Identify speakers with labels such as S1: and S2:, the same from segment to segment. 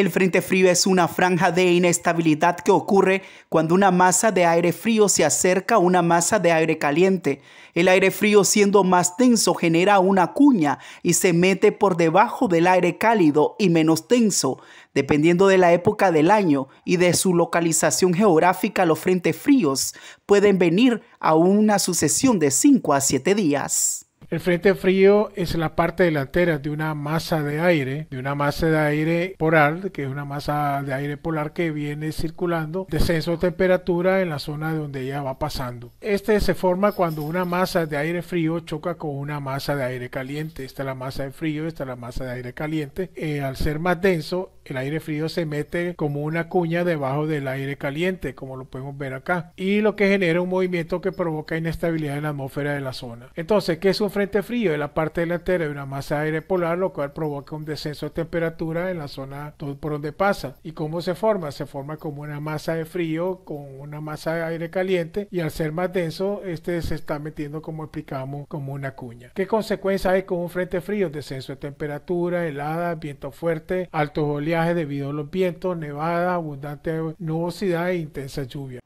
S1: El frente frío es una franja de inestabilidad que ocurre cuando una masa de aire frío se acerca a una masa de aire caliente. El aire frío siendo más tenso genera una cuña y se mete por debajo del aire cálido y menos tenso. Dependiendo de la época del año y de su localización geográfica, los frentes fríos pueden venir a una sucesión de 5 a 7 días.
S2: El frente frío es la parte delantera de una masa de aire, de una masa de aire polar, que es una masa de aire polar que viene circulando, descenso de temperatura en la zona donde ella va pasando. Este se forma cuando una masa de aire frío choca con una masa de aire caliente. Esta es la masa de frío, esta es la masa de aire caliente. Eh, al ser más denso, el aire frío se mete como una cuña debajo del aire caliente, como lo podemos ver acá, y lo que genera un movimiento que provoca inestabilidad en la atmósfera de la zona. Entonces, ¿qué es un frente frío? Es la parte delantera de una masa de aire polar, lo cual provoca un descenso de temperatura en la zona por donde pasa. ¿Y cómo se forma? Se forma como una masa de frío con una masa de aire caliente y al ser más denso, este se está metiendo, como explicamos, como una cuña. ¿Qué consecuencia hay con un frente frío? Descenso de temperatura, helada, viento fuerte, altos oleajes debido a los vientos, nevada, abundante nubosidad e intensa lluvia.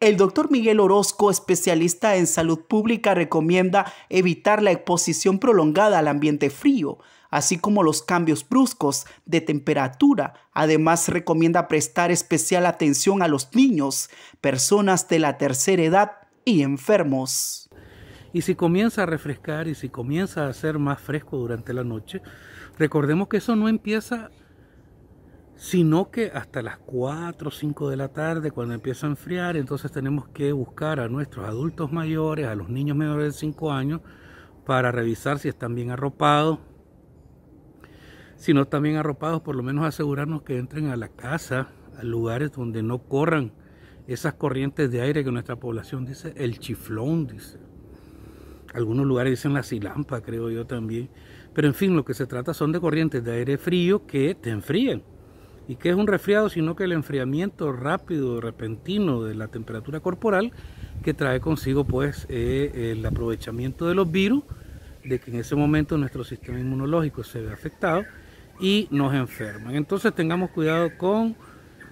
S2: El doctor Miguel Orozco, especialista en salud pública, recomienda
S1: evitar la exposición prolongada al ambiente frío, así como los cambios bruscos de temperatura. Además, recomienda prestar especial atención a los niños,
S3: personas de la tercera edad y enfermos. Y si comienza a refrescar y si comienza a ser más fresco durante la noche, recordemos que eso no empieza sino que hasta las 4 o 5 de la tarde cuando empieza a enfriar, entonces tenemos que buscar a nuestros adultos mayores, a los niños menores de 5 años, para revisar si están bien arropados, si no están bien arropados, por lo menos asegurarnos que entren a la casa, a lugares donde no corran esas corrientes de aire que nuestra población dice, el chiflón, dice. Algunos lugares dicen la silampa, creo yo también. Pero en fin, lo que se trata son de corrientes de aire frío que te enfríen y que es un resfriado, sino que el enfriamiento rápido, repentino de la temperatura corporal que trae consigo pues eh, el aprovechamiento de los virus, de que en ese momento nuestro sistema inmunológico se ve afectado y nos enferman. Entonces tengamos cuidado con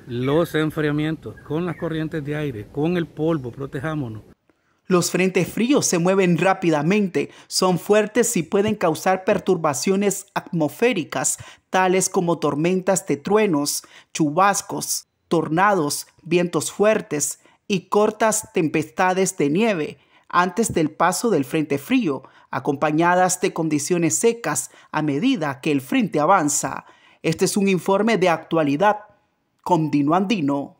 S3: los enfriamientos, con las corrientes de aire, con el polvo, protejámonos.
S1: Los frentes fríos se mueven rápidamente, son fuertes y pueden causar perturbaciones atmosféricas, tales como tormentas de truenos, chubascos, tornados, vientos fuertes y cortas tempestades de nieve antes del paso del frente frío, acompañadas de condiciones secas a medida que el frente avanza. Este es un informe de actualidad. con Andino.